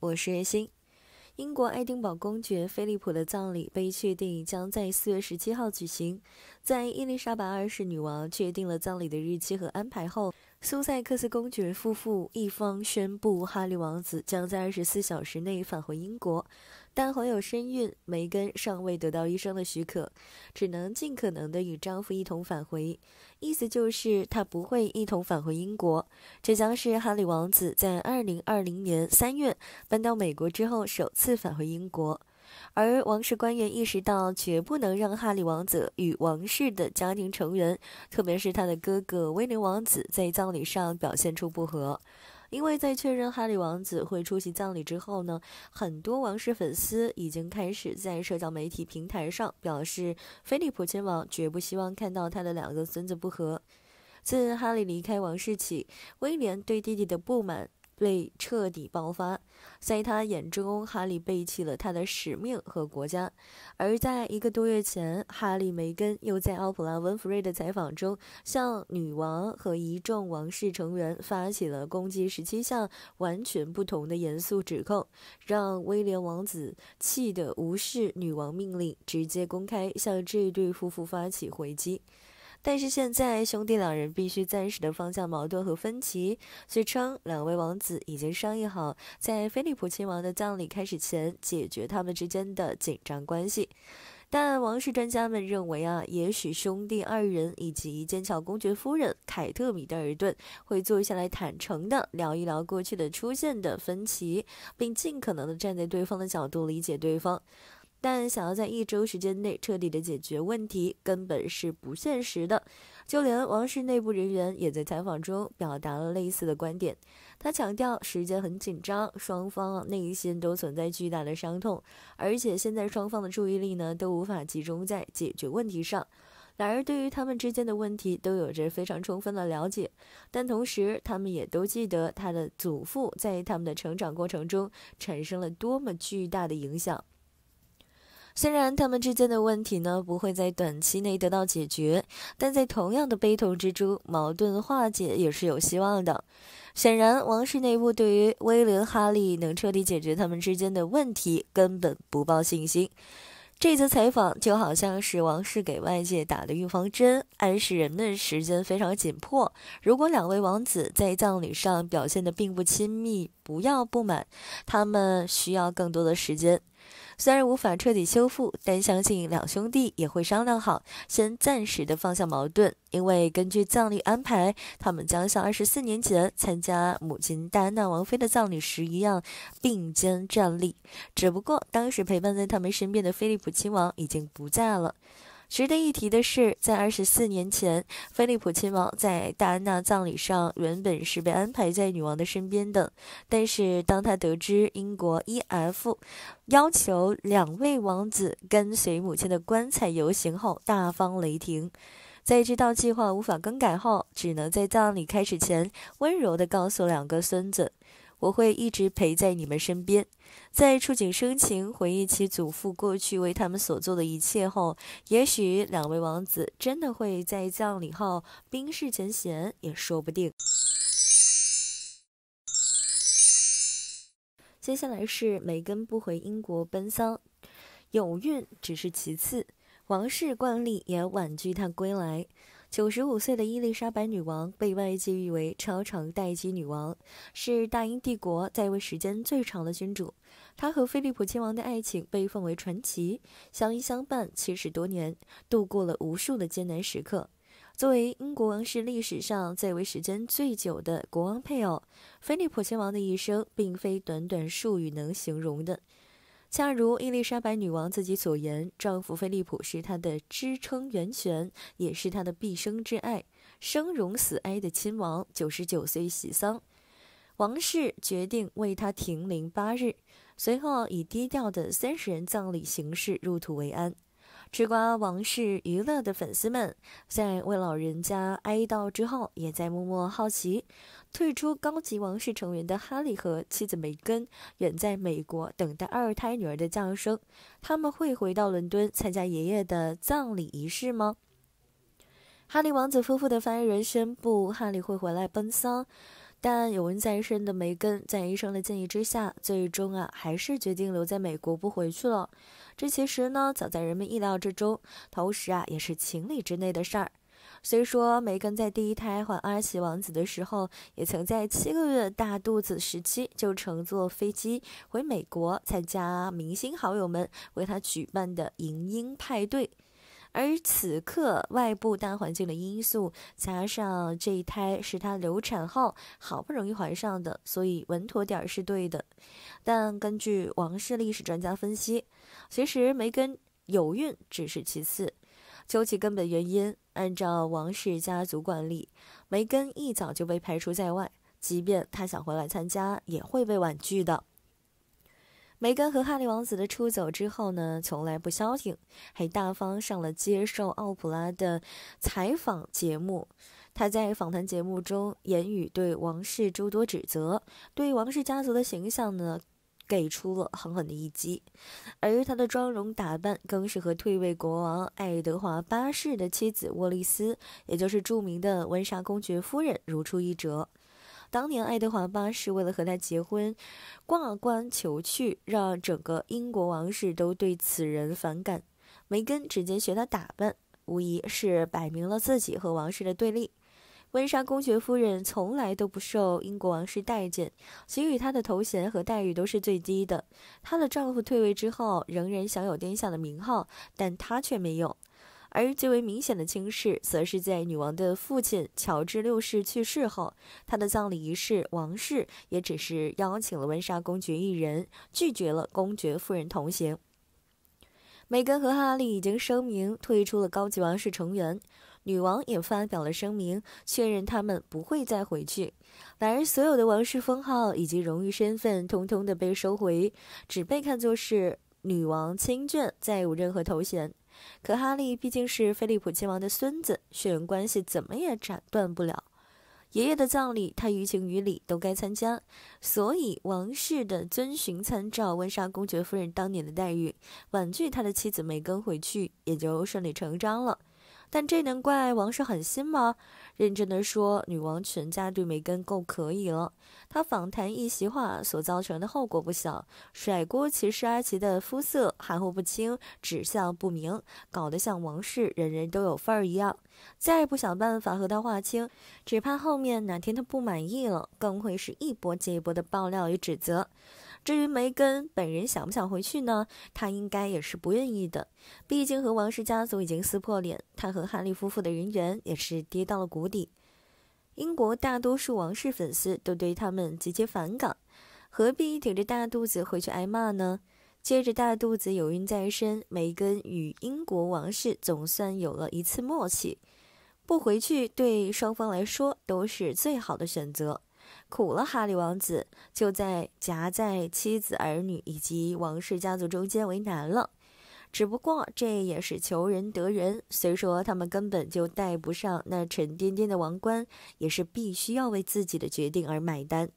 我是叶星。英国爱丁堡公爵菲利普的葬礼被确定将在四月十七号举行。在伊丽莎白二世女王确定了葬礼的日期和安排后，苏塞克斯公爵夫妇一方宣布，哈利王子将在二十四小时内返回英国。但怀有身孕，梅根尚未得到医生的许可，只能尽可能地与丈夫一同返回。意思就是她不会一同返回英国。这将是哈里王子在2020年3月搬到美国之后首次返回英国。而王室官员意识到，绝不能让哈里王子与王室的家庭成员，特别是他的哥哥威廉王子，在葬礼上表现出不和。因为在确认哈利王子会出席葬礼之后呢，很多王室粉丝已经开始在社交媒体平台上表示，菲利普亲王绝不希望看到他的两个孙子不和。自哈利离开王室起，威廉对弟弟的不满。被彻底爆发，在他眼中，哈利背弃了他的使命和国家。而在一个多月前，哈利·梅根又在奥普拉·温弗瑞的采访中，向女王和一众王室成员发起了攻击十七项完全不同的严肃指控，让威廉王子气得无视女王命令，直接公开向这对夫妇发起回击。但是现在，兄弟两人必须暂时地放下矛盾和分歧。据称，两位王子已经商议好，在菲利普亲王的葬礼开始前解决他们之间的紧张关系。但王室专家们认为，啊，也许兄弟二人以及剑桥公爵夫人凯特·米德尔顿会坐下来坦诚地聊一聊过去的出现的分歧，并尽可能地站在对方的角度理解对方。但想要在一周时间内彻底的解决问题，根本是不现实的。就连王室内部人员也在采访中表达了类似的观点。他强调，时间很紧张，双方内心都存在巨大的伤痛，而且现在双方的注意力呢都无法集中在解决问题上。两人对于他们之间的问题都有着非常充分的了解，但同时他们也都记得他的祖父在他们的成长过程中产生了多么巨大的影响。虽然他们之间的问题呢不会在短期内得到解决，但在同样的悲痛之中，矛盾化解也是有希望的。显然，王室内部对于威廉、哈利能彻底解决他们之间的问题，根本不抱信心。这则采访就好像是王室给外界打的预防针，暗示人们时间非常紧迫。如果两位王子在葬礼上表现得并不亲密，不要不满，他们需要更多的时间。虽然无法彻底修复，但相信两兄弟也会商量好，先暂时的放下矛盾。因为根据葬礼安排，他们将像二十四年前参加母亲戴安娜王妃的葬礼时一样，并肩站立。只不过当时陪伴在他们身边的菲利普亲王已经不在了。值得一提的是，在二十四年前，菲利普亲王在戴安娜葬礼上原本是被安排在女王的身边的。但是，当他得知英国 EF 要求两位王子跟随母亲的棺材游行后，大方雷霆。在知道计划无法更改后，只能在葬礼开始前温柔地告诉两个孙子。我会一直陪在你们身边。在触景生情，回忆起祖父过去为他们所做的一切后，也许两位王子真的会在葬礼后冰释前嫌，也说不定。接下来是梅根不回英国奔丧，有孕只是其次，王室惯例也婉拒他归来。九十五岁的伊丽莎白女王被外界誉为“超长待机女王”，是大英帝国在位时间最长的君主。她和菲利普亲王的爱情被奉为传奇，相依相伴七十多年，度过了无数的艰难时刻。作为英国王室历史上在位时间最久的国王配偶，菲利普亲王的一生并非短短数语能形容的。恰如伊丽莎白女王自己所言，丈夫菲利普是她的支撑源泉，也是她的毕生挚爱，生荣死哀的亲王。九十九岁喜丧，王室决定为他停灵八日，随后以低调的三十人葬礼形式入土为安。吃瓜王室娱乐的粉丝们在为老人家哀悼之后，也在默默好奇：退出高级王室成员的哈利和妻子梅根，远在美国等待二胎女儿的降生，他们会回到伦敦参加爷爷的葬礼仪式吗？哈利王子夫妇的发言人宣布，哈利会回来奔丧。但有孕在身的梅根，在医生的建议之下，最终啊还是决定留在美国不回去了。这其实呢，早在人们意料之中，同时啊也是情理之内的事儿。虽说梅根在第一胎怀阿尔奇王子的时候，也曾在七个月大肚子时期就乘坐飞机回美国参加明星好友们为他举办的迎婴派对。而此刻，外部大环境的因素加上这一胎是她流产后好不容易怀上的，所以稳妥点儿是对的。但根据王室历史专家分析，其实梅根有孕只是其次，究其根本原因，按照王室家族惯例，梅根一早就被排除在外，即便她想回来参加，也会被婉拒的。梅根和哈利王子的出走之后呢，从来不消停，还大方上了接受奥普拉的采访节目。他在访谈节目中言语对王室诸多指责，对王室家族的形象呢，给出了狠狠的一击。而他的妆容打扮更是和退位国王爱德华八世的妻子沃利斯，也就是著名的温莎公爵夫人如出一辙。当年爱德华八世为了和她结婚，挂冠求去，让整个英国王室都对此人反感。梅根直接学她打扮，无疑是摆明了自己和王室的对立。温莎公爵夫人从来都不受英国王室待见，给予她的头衔和待遇都是最低的。她的丈夫退位之后，仍然享有“殿下”的名号，但她却没有。而最为明显的轻视，则是在女王的父亲乔治六世去世后，他的葬礼仪式，王室也只是邀请了温莎公爵一人，拒绝了公爵夫人同行。梅根和哈利已经声明退出了高级王室成员，女王也发表了声明，确认他们不会再回去。然而，所有的王室封号以及荣誉身份，通通的被收回，只被看作是女王亲眷，再无任何头衔。可哈利毕竟是菲利普亲王的孙子，血缘关系怎么也斩断不了。爷爷的葬礼，他于情于理都该参加，所以王室的遵循参照温莎公爵夫人当年的待遇，婉拒他的妻子梅根回去，也就顺理成章了。但这能怪王室狠心吗？认真的说，女王全家对梅根够可以了。她访谈一席话所造成的后果不小，甩锅其实阿奇的肤色含糊不清，指向不明，搞得像王室人人都有份儿一样。再不想办法和他划清，只怕后面哪天他不满意了，更会是一波接一波的爆料与指责。至于梅根本人想不想回去呢？他应该也是不愿意的，毕竟和王室家族已经撕破脸，他和哈利夫妇的人缘也是跌到了谷底。英国大多数王室粉丝都对他们直接反感，何必顶着大肚子回去挨骂呢？借着大肚子有孕在身，梅根与英国王室总算有了一次默契。不回去对双方来说都是最好的选择。苦了哈利王子，就在夹在妻子、儿女以及王室家族中间为难了。只不过这也是求人得人，虽说他们根本就戴不上那沉甸甸的王冠，也是必须要为自己的决定而买单。